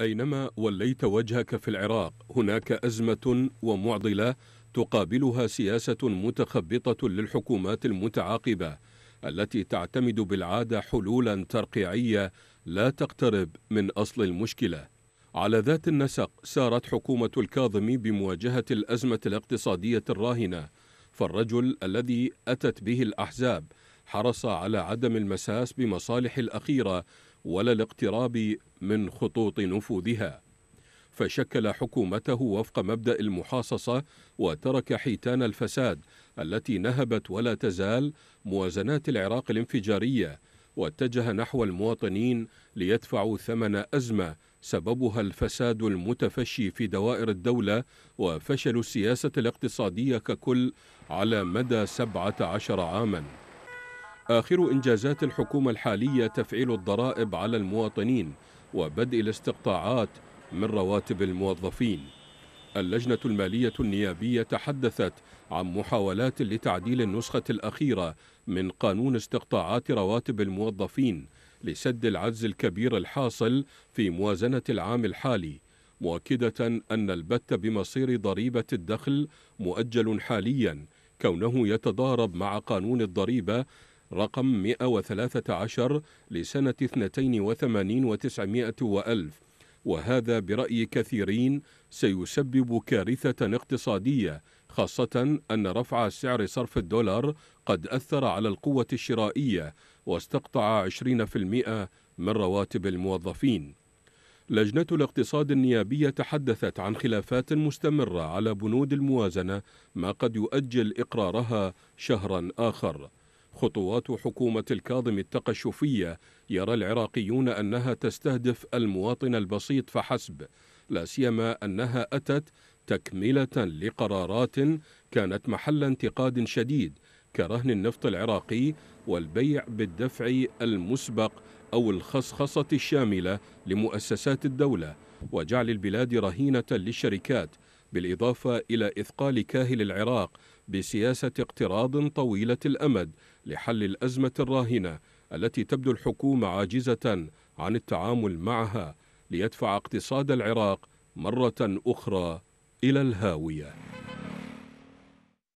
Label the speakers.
Speaker 1: أينما وليت وجهك في العراق هناك أزمة ومعضلة تقابلها سياسة متخبطة للحكومات المتعاقبة التي تعتمد بالعادة حلولا ترقيعية لا تقترب من أصل المشكلة على ذات النسق سارت حكومة الكاظم بمواجهة الأزمة الاقتصادية الراهنة فالرجل الذي أتت به الأحزاب حرص على عدم المساس بمصالح الأخيرة ولا الاقتراب من خطوط نفوذها فشكل حكومته وفق مبدا المحاصصه وترك حيتان الفساد التي نهبت ولا تزال موازنات العراق الانفجاريه واتجه نحو المواطنين ليدفعوا ثمن ازمه سببها الفساد المتفشي في دوائر الدوله وفشل السياسه الاقتصاديه ككل على مدى 17 عاما آخر إنجازات الحكومة الحالية تفعيل الضرائب على المواطنين وبدء الاستقطاعات من رواتب الموظفين اللجنة المالية النيابية تحدثت عن محاولات لتعديل النسخة الأخيرة من قانون استقطاعات رواتب الموظفين لسد العجز الكبير الحاصل في موازنة العام الحالي مؤكدة أن البت بمصير ضريبة الدخل مؤجل حاليا كونه يتضارب مع قانون الضريبة رقم 113 لسنة 82 وتسعمائة وألف وهذا برأي كثيرين سيسبب كارثة اقتصادية خاصة أن رفع سعر صرف الدولار قد أثر على القوة الشرائية واستقطع 20% من رواتب الموظفين لجنة الاقتصاد النيابية تحدثت عن خلافات مستمرة على بنود الموازنة ما قد يؤجل إقرارها شهرا آخر خطوات حكومة الكاظم التقشفية يرى العراقيون أنها تستهدف المواطن البسيط فحسب لا سيما أنها أتت تكملة لقرارات كانت محل انتقاد شديد كرهن النفط العراقي والبيع بالدفع المسبق أو الخصخصة الشاملة لمؤسسات الدولة وجعل البلاد رهينة للشركات بالإضافة إلى إثقال كاهل العراق بسياسة اقتراض طويلة الأمد لحل الأزمة الراهنة التي تبدو الحكومة عاجزة عن التعامل معها ليدفع اقتصاد العراق مرة أخرى إلى الهاوية